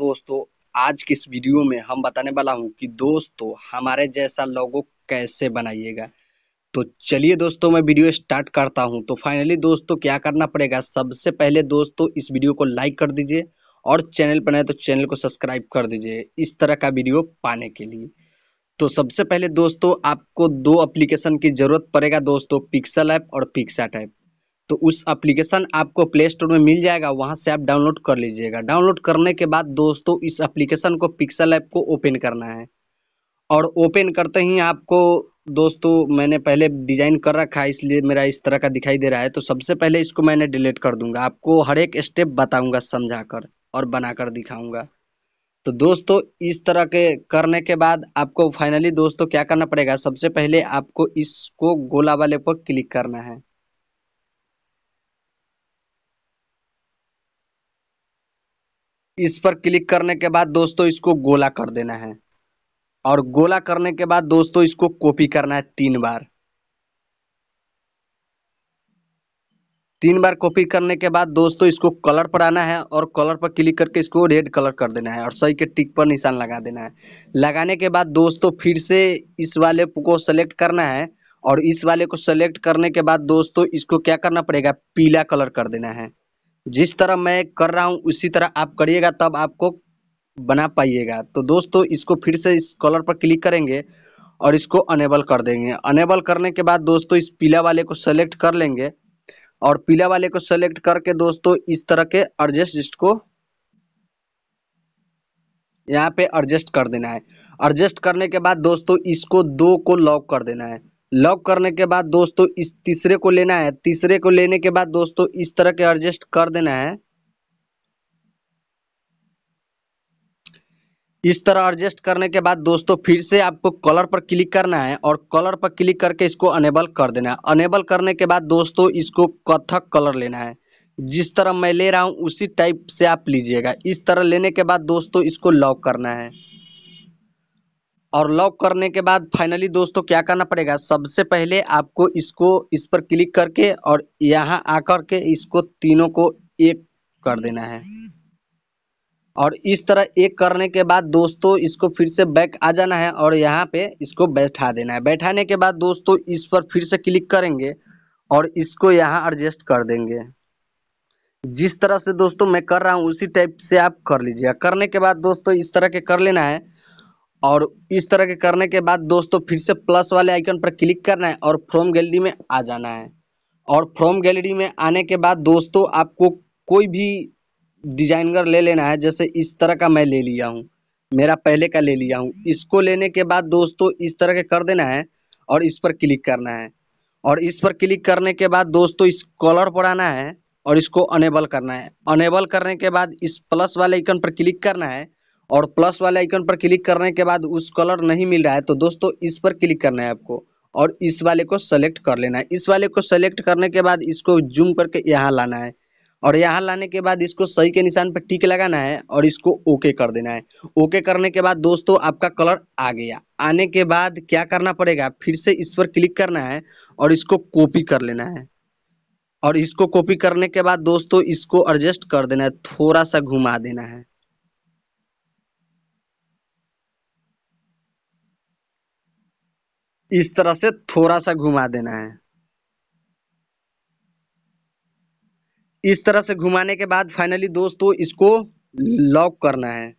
दोस्तों आज की इस वीडियो में हम बताने वाला हूँ कि दोस्तों हमारे जैसा लोगो कैसे बनाइएगा तो चलिए दोस्तों मैं वीडियो स्टार्ट करता हूँ तो फाइनली दोस्तों क्या करना पड़ेगा सबसे पहले दोस्तों इस वीडियो को लाइक कर दीजिए और चैनल पर नए तो चैनल को सब्सक्राइब कर दीजिए इस तरह का वीडियो पाने के लिए तो सबसे पहले दोस्तों आपको दो एप्लीकेशन की ज़रूरत पड़ेगा दोस्तों पिक्सल ऐप और पिक्सा टाइप तो उस एप्लीकेशन आपको प्ले स्टोर में मिल जाएगा वहाँ से आप डाउनलोड कर लीजिएगा डाउनलोड करने के बाद दोस्तों इस एप्लीकेशन को पिक्सल ऐप को ओपन करना है और ओपन करते ही आपको दोस्तों मैंने पहले डिज़ाइन कर रखा है इसलिए मेरा इस तरह का दिखाई दे रहा है तो सबसे पहले इसको मैंने डिलीट कर दूंगा आपको हर एक स्टेप बताऊंगा समझा कर और बनाकर दिखाऊंगा तो दोस्तों इस तरह के करने के बाद आपको फाइनली दोस्तों क्या करना पड़ेगा सबसे पहले आपको इसको गोला वाले पर क्लिक करना है इस पर क्लिक करने के बाद दोस्तों इसको गोला कर देना है और गोला करने के बाद दोस्तों इसको कॉपी करना है तीन बार तीन बार कॉपी करने के बाद दोस्तों इसको कलर पर आना है और कलर पर क्लिक करके इसको रेड कलर कर देना है और सही के टिक पर निशान लगा देना है लगाने के बाद दोस्तों फिर से इस वाले को सेलेक्ट करना है और इस वाले को सेलेक्ट करने के बाद दोस्तों इसको क्या करना पड़ेगा पीला कलर कर देना है जिस तरह मैं कर रहा हूँ उसी तरह आप करिएगा तब आपको बना पाइएगा तो दोस्तों इसको फिर से इस कलर पर क्लिक करेंगे और इसको अनेबल कर देंगे अनेबल करने के बाद दोस्तों इस पीला वाले को सेलेक्ट कर लेंगे और पीला वाले को सेलेक्ट करके दोस्तों इस तरह के एडजस्ट को यहाँ पे एडजस्ट कर देना है एडजस्ट करने के बाद दोस्तों इसको दो को लॉक कर देना है लॉक करने के बाद दोस्तों इस तीसरे को लेना है तीसरे को लेने के बाद दोस्तों इस तरह के एडजस्ट कर देना है इस तरह एडजस्ट करने के बाद दोस्तों फिर से आपको कलर पर क्लिक करना है और कलर पर क्लिक करके इसको अनेबल कर देना है अनेबल करने के बाद दोस्तों इसको कथक कलर लेना है जिस तरह मैं ले रहा हूँ उसी टाइप से आप लीजिएगा इस तरह लेने के बाद दोस्तों इसको लॉक करना है और लॉक करने के बाद फाइनली दोस्तों क्या करना पड़ेगा सबसे पहले आपको इसको इस पर क्लिक करके और यहाँ आकर के इसको तीनों को एक कर देना है और इस तरह एक करने के बाद दोस्तों इसको फिर से बैक आ जाना है और यहाँ पे इसको बैठा देना है बैठाने के बाद दोस्तों इस पर फिर से क्लिक करेंगे और इसको यहाँ एडजस्ट कर देंगे जिस तरह से दोस्तों मैं कर रहा हूँ उसी टाइप से आप कर लीजिएगा करने के बाद दोस्तों इस तरह के कर लेना है और इस तरह के करने के बाद दोस्तों फिर से प्लस वाले आइकन पर क्लिक करना है और फ्रॉम गैलरी में आ जाना है और फ्रॉम गैलरी में आने के बाद दोस्तों आपको कोई भी डिजाइनर ले लेना है जैसे इस तरह का मैं ले लिया हूँ मेरा पहले का ले लिया हूँ इसको लेने के बाद दोस्तों इस तरह के कर देना है और इस पर क्लिक करना है और इस पर क्लिक करने के बाद दोस्तों इस कॉलर पर आना है और इसको अनेबल करना है अनेबल करने के बाद इस प्लस वाले आइकन पर क्लिक करना है और प्लस वाले आइकन पर क्लिक करने के बाद उस कलर नहीं मिल रहा है तो दोस्तों इस पर क्लिक करना है आपको और इस वाले को सेलेक्ट कर लेना है इस वाले को सेलेक्ट करने के बाद इसको जूम करके यहाँ लाना है और यहाँ लाने के बाद इसको सही के निशान पर टिक लगाना है और इसको ओके कर देना है ओके करने के बाद दोस्तों आपका कलर आ गया आने के बाद क्या करना पड़ेगा फिर से इस पर क्लिक करना है और इसको कॉपी कर लेना है और इसको कॉपी करने के बाद दोस्तों इसको एडजस्ट कर देना है थोड़ा सा घुमा देना है इस तरह से थोड़ा सा घुमा देना है इस तरह से घुमाने के बाद फाइनली दोस्तों इसको लॉक करना है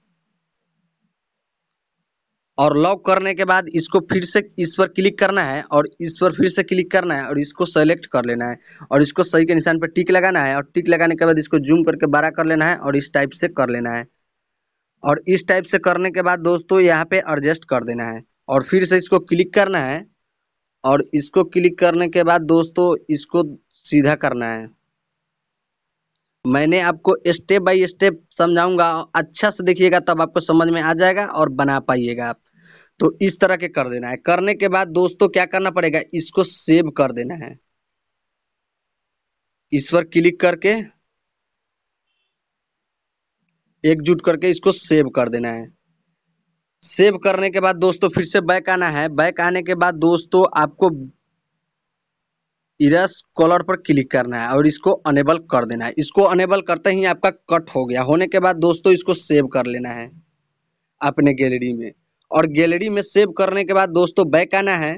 और लॉक करने के बाद इसको फिर से इस पर क्लिक करना है और इस पर फिर से क्लिक करना है और इसको सेलेक्ट कर लेना है और इसको सही के निशान पर टिक लगाना है और टिक लगाने के बाद इसको जूम करके बड़ा कर लेना है और इस टाइप से कर लेना है और इस टाइप से करने के बाद दोस्तों यहाँ पे एडजस्ट कर देना है और फिर से इसको क्लिक करना है और इसको क्लिक करने के बाद दोस्तों इसको सीधा करना है मैंने आपको स्टेप बाय स्टेप समझाऊंगा अच्छा से देखिएगा तब आपको समझ में आ जाएगा और बना पाइएगा आप तो इस तरह के कर देना है करने के बाद दोस्तों क्या करना पड़ेगा इसको सेव कर देना है इस पर क्लिक करके एकजुट करके इसको सेव कर देना है सेव करने के बाद दोस्तों फिर से बैक आना है बैक आने के बाद दोस्तों आपको इरस कॉलर पर क्लिक करना है और इसको अनेबल कर देना है इसको अनेबल करते ही आपका कट हो गया होने के बाद दोस्तों इसको सेव कर लेना है अपने गैलरी में और गैलरी में सेव करने के बाद दोस्तों बैक आना है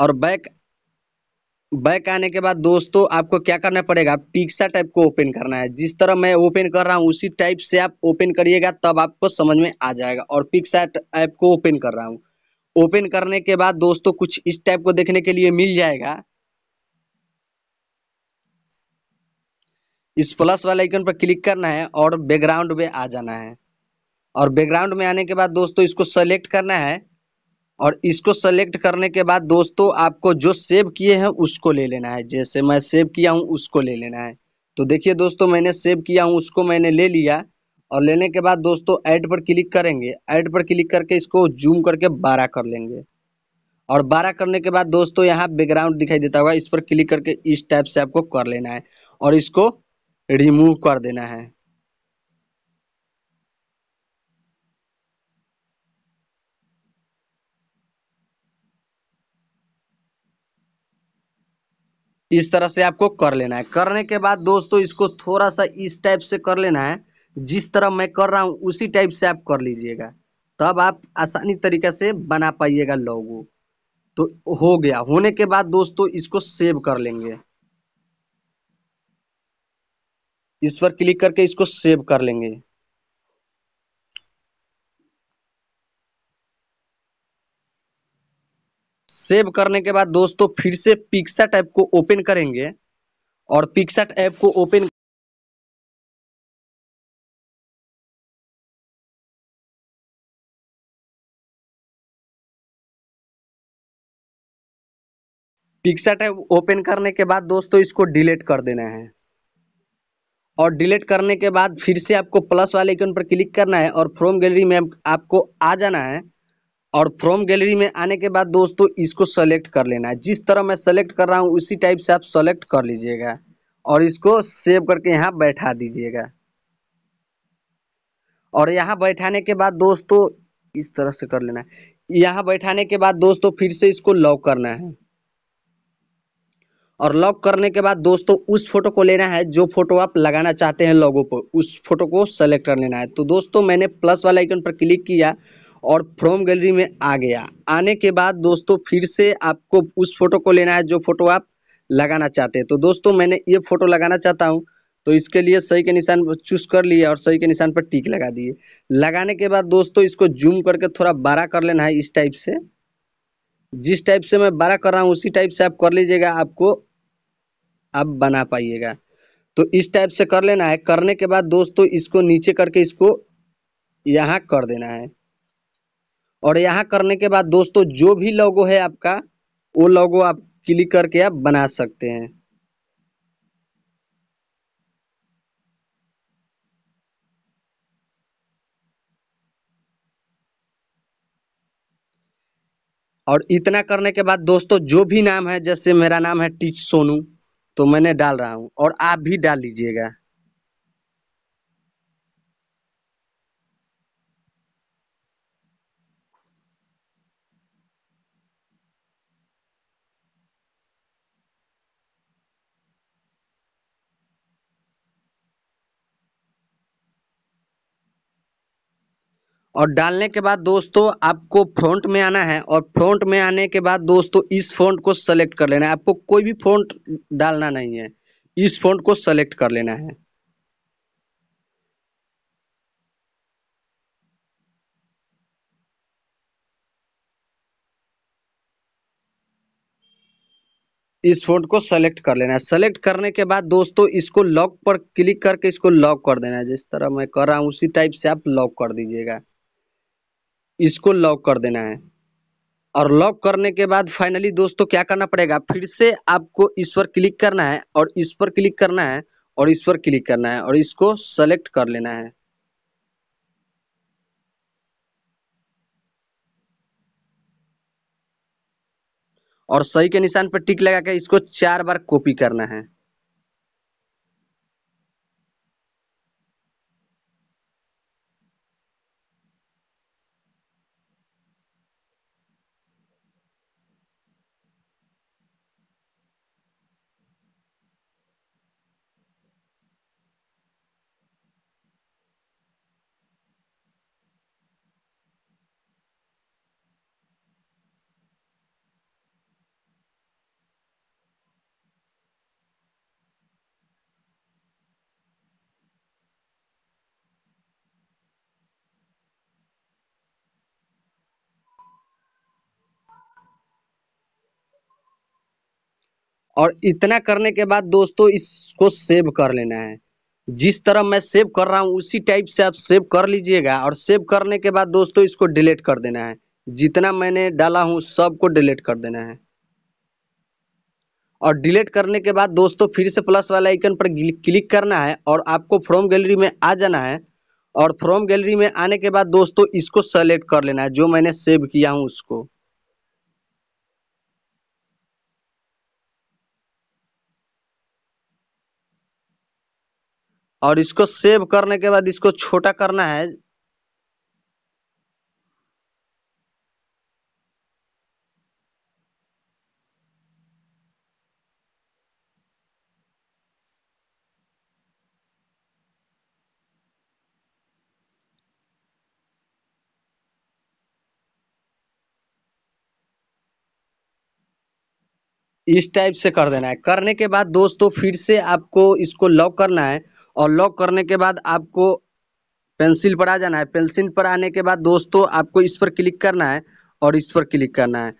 और बैक बैक आने के बाद दोस्तों आपको क्या करना पड़ेगा पिक्सा टाइप को ओपन करना है जिस तरह मैं ओपन कर रहा हूँ उसी टाइप से आप ओपन करिएगा तब आपको समझ में आ जाएगा और पिक्सा ऐप को ओपन कर रहा हूँ ओपन करने के बाद दोस्तों कुछ इस टाइप को देखने के लिए मिल जाएगा इस प्लस वाले आइकन पर क्लिक करना है और बैकग्राउंड में आ जाना है और बैकग्राउंड में आने के बाद दोस्तों इसको सेलेक्ट करना है और इसको सेलेक्ट करने के बाद दोस्तों आपको जो सेव किए हैं उसको ले लेना है जैसे मैं सेव किया हूँ उसको ले लेना है तो देखिए दोस्तों मैंने सेव किया हूँ उसको मैंने ले लिया और लेने के बाद दोस्तों ऐड पर क्लिक करेंगे ऐड पर क्लिक करके इसको जूम करके बारह कर लेंगे और बारह करने के बाद दोस्तों यहाँ बैकग्राउंड दिखाई देता होगा इस पर क्लिक करके इस टाइप से आपको कर लेना है और इसको रिमूव कर देना है इस तरह से आपको कर लेना है करने के बाद दोस्तों इसको थोड़ा सा इस टाइप से कर लेना है जिस तरह मैं कर रहा हूँ उसी टाइप से आप कर लीजिएगा तब आप आसानी तरीके से बना पाइएगा लोगो तो हो गया होने के बाद दोस्तों इसको सेव कर लेंगे इस पर क्लिक करके इसको सेव कर लेंगे सेव करने के बाद दोस्तों फिर से पिक्सट ऐप को ओपन करेंगे और पिक्सट ऐप को ओपन पिक्सट ऐप ओपन करने के बाद दोस्तों इसको डिलीट कर देना है और डिलीट करने के बाद फिर से आपको प्लस वाले आइकन पर क्लिक करना है और फ्रोम गैलरी में आपको आ जाना है और फ्रॉम गैलरी में आने के बाद दोस्तों इसको सेलेक्ट कर लेना है जिस तरह मैं सेलेक्ट कर रहा हूँ उसी टाइप से आप सेलेक्ट कर लीजिएगा और इसको सेव करके यहाँ बैठा दीजिएगा और यहाँ बैठाने के बाद दोस्तों इस तरह से कर लेना है यहाँ बैठाने के बाद दोस्तों फिर से इसको लॉक करना है और लॉक करने के बाद दोस्तों उस फोटो को लेना है जो फोटो आप लगाना चाहते हैं लोगों पर उस फोटो को सेलेक्ट कर लेना है तो दोस्तों मैंने प्लस वाला आइकन पर क्लिक किया और फ्रॉम गैलरी में आ गया आने के बाद दोस्तों फिर से आपको उस फोटो को लेना है जो फोटो आप लगाना चाहते हैं तो दोस्तों मैंने ये फोटो लगाना चाहता हूँ तो इसके लिए सही के निशान पर चूज कर लिए और सही के निशान पर टिक लगा दिए लगाने के बाद दोस्तों इसको जूम करके थोड़ा बड़ा कर लेना है इस टाइप से जिस टाइप से मैं बड़ा कर रहा हूँ उसी टाइप से आप कर लीजिएगा आपको आप बना पाइएगा तो इस टाइप से कर लेना है करने के बाद दोस्तों इसको नीचे करके इसको यहाँ कर देना है और यहाँ करने के बाद दोस्तों जो भी लोगो है आपका वो लोगो आप क्लिक करके आप बना सकते हैं और इतना करने के बाद दोस्तों जो भी नाम है जैसे मेरा नाम है टीच सोनू तो मैंने डाल रहा हूं और आप भी डाल लीजिएगा और डालने के बाद दोस्तों आपको फ्रंट में आना है और फ्रंट में आने के बाद दोस्तों इस फ्रंट को सेलेक्ट कर लेना है आपको कोई भी फ्रंट डालना नहीं है इस फॉन्ट को सेलेक्ट कर लेना है इस फ्रंट को सेलेक्ट कर लेना है सेलेक्ट करने के बाद दोस्तों इसको लॉक पर क्लिक करके इसको लॉक कर देना है जिस तरह मैं कर रहा हूँ उसी टाइप से आप लॉक कर दीजिएगा इसको लॉक कर देना है और लॉक करने के बाद फाइनली दोस्तों क्या करना पड़ेगा फिर से आपको इस पर क्लिक करना है और इस पर क्लिक करना है और इस पर क्लिक करना है और इसको सेलेक्ट कर लेना है और सही के निशान पर टिक लगा के इसको चार बार कॉपी करना है और इतना करने के बाद दोस्तों इसको सेव कर लेना है जिस तरह मैं सेव कर रहा हूँ उसी टाइप से आप सेव कर लीजिएगा और सेव करने के बाद दोस्तों इसको डिलीट कर देना है जितना मैंने डाला हूँ सबको डिलीट कर देना है और डिलीट करने के बाद दोस्तों फिर से प्लस वाला आइकन पर क्लिक करना है और आपको फ्रॉम गैलरी में आ जाना है और फ्रॉम गैलरी में आने के बाद दोस्तों इसको सेलेक्ट कर लेना है जो मैंने सेव किया हूँ उसको और इसको सेव करने के बाद इसको छोटा करना है इस टाइप से कर देना है करने के बाद दोस्तों फिर से आपको इसको लॉक करना है और लॉक करने के बाद आपको पेंसिल पर आ जाना है पेंसिल पर आने के बाद दोस्तों आपको इस पर क्लिक करना है और इस पर क्लिक करना है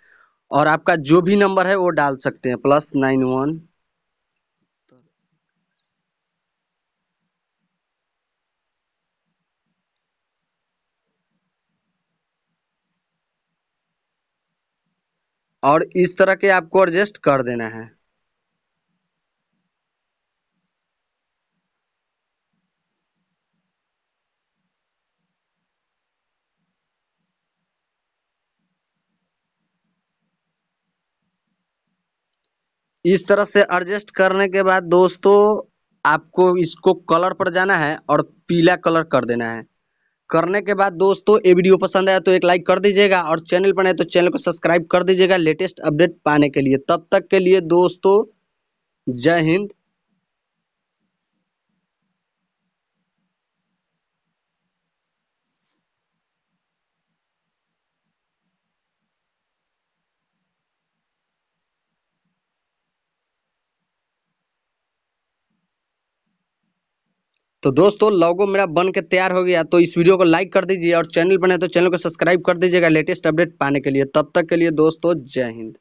और आपका जो भी नंबर है वो डाल सकते हैं प्लस नाइन वन और इस तरह के आपको एडजस्ट कर देना है इस तरह से एडजस्ट करने के बाद दोस्तों आपको इसको कलर पर जाना है और पीला कलर कर देना है करने के बाद दोस्तों ये वीडियो पसंद आया तो एक लाइक कर दीजिएगा और चैनल पर नए तो चैनल को सब्सक्राइब कर दीजिएगा लेटेस्ट अपडेट पाने के लिए तब तक के लिए दोस्तों जय हिंद तो दोस्तों लोगो मेरा बन के तैयार हो गया तो इस वीडियो को लाइक कर दीजिए और चैनल बने तो चैनल को सब्सक्राइब कर दीजिएगा लेटेस्ट अपडेट पाने के लिए तब तक के लिए दोस्तों जय हिंद